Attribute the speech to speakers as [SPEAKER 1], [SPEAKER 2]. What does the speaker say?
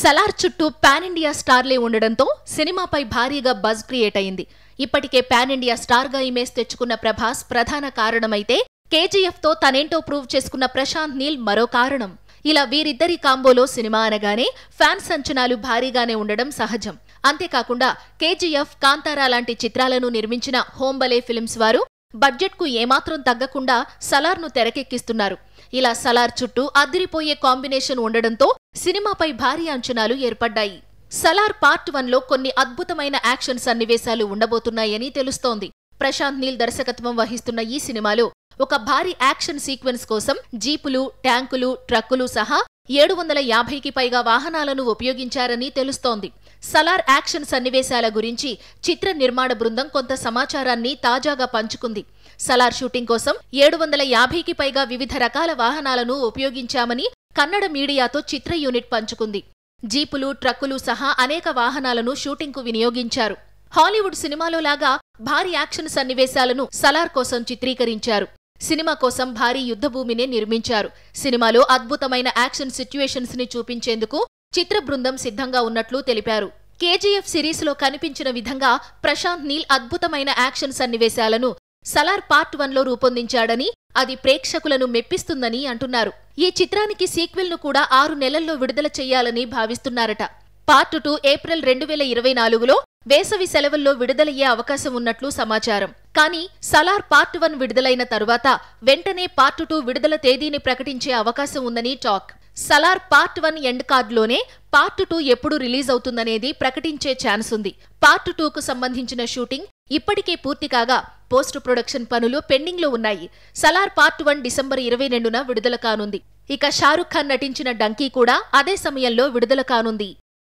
[SPEAKER 1] సలార్ చుట్టూ pan India స్టార్లే ఉండడంతో సినిమాపై భారీగా బజ్ క్రియేట్ అయింది ఇప్పటికే పాన్ ఇండియా స్టార్గా ఇమేజ్ తెచ్చుకున్న ప్రభాస్ ప్రధాన కారణమైతే కేజీఎఫ్తో తనేంటో ప్రూవ్ చేసుకున్న ప్రశాంత్ నీల్ మరో కారణం ఇలా వీరిద్దరి కాంబోలో సినిమా అనగానే ఫ్యాన్స్ అంచనాలు భారీగానే ఉండడం సహజం అంతేకాకుండా కేజీఎఫ్ కాంతారా లాంటి చిత్రాలను నిర్మించిన హోంబలే ఫిల్మ్స్ వారు బడ్జెట్కు ఏమాత్రం తగ్గకుండా సలార్ను తెరకెక్కిస్తున్నారు ఇలా సలార్ చుట్టూ అదిరిపోయే కాంబినేషన్ ఉండడంతో సినిమాపై భారీ అంచనాలు ఏర్పడ్డాయి సలార్ పార్ట్ వన్లో కొన్ని అద్భుతమైన యాక్షన్ సన్నివేశాలు ఉండబోతున్నాయని తెలుస్తోంది ప్రశాంత్ నీల్ దర్శకత్వం వహిస్తున్న ఈ సినిమాలో ఒక భారీ యాక్షన్ సీక్వెన్స్ కోసం జీపులు ట్యాంకులు ట్రక్కులు సహా ఏడు వందల యాభైకి పైగా వాహనాలను ఉపయోగించారని తెలుస్తోంది సలార్ యాక్షన్ సన్నివేశాల గురించి చిత్ర నిర్మాణ బృందం కొంత సమాచారాన్ని తాజాగా పంచుకుంది సలార్ షూటింగ్ కోసం ఏడు వందల యాభైకి పైగా వివిధ రకాల వాహనాలను ఉపయోగించామని కన్నడ మీడియాతో చిత్ర యూనిట్ పంచుకుంది జీపులు ట్రక్కులు సహా అనేక వాహనాలను షూటింగ్కు వినియోగించారు హాలీవుడ్ సినిమాలో లాగా భారీ యాక్షన్ సన్నివేశాలను సలార్ కోసం చిత్రీకరించారు సినిమా కోసం భారీ యుద్ధభూమిని నిర్మించారు సినిమాలో అద్భుతమైన యాక్షన్ సిచ్యువేషన్స్ ని చూపించేందుకు చిత్ర బృందం సిద్ధంగా ఉన్నట్లు తెలిపారు కేజీఎఫ్ లో కనిపించిన విధంగా ప్రశాంత్ నీల్ అద్భుతమైన యాక్షన్ సన్నివేశాలను సలార్ పార్ట్ వన్లో రూపొందించాడని అది ప్రేక్షకులను మెప్పిస్తుందని అంటున్నారు ఈ చిత్రానికి సీక్వెల్ను కూడా ఆరు నెలల్లో విడుదల చేయాలని భావిస్తున్నారట పార్ట్ టూ ఏప్రిల్ రెండు వేల ఇరవై నాలుగులో వేసవి సెలవుల్లో విడుదలయ్యే అవకాశం ఉన్నట్లు సమాచారం కానీ సలార్ పార్ట్ వన్ విడుదలైన తరువాత వెంటనే పార్ట్ టూ విడుదల తేదీని ప్రకటించే అవకాశం ఉందని talk Salaar part one end కార్డులోనే పార్ట్ టూ ఎప్పుడు రిలీజ్ అవుతుందనేది ప్రకటించే ఛాన్స్ ఉంది పార్ట్ టూకు సంబంధించిన షూటింగ్ ఇప్పటికే పూర్తి కాగా పోస్ట్ ప్రొడక్షన్ పనులు పెండింగ్లో ఉన్నాయి సలార్ పార్ట్ వన్ డిసెంబర్ ఇరవై రెండున విడుదల కానుంది ఇక షారుఖ్ ఖాన్ నటించిన డంకీ కూడా అదే సమయంలో విడుదల కానుంది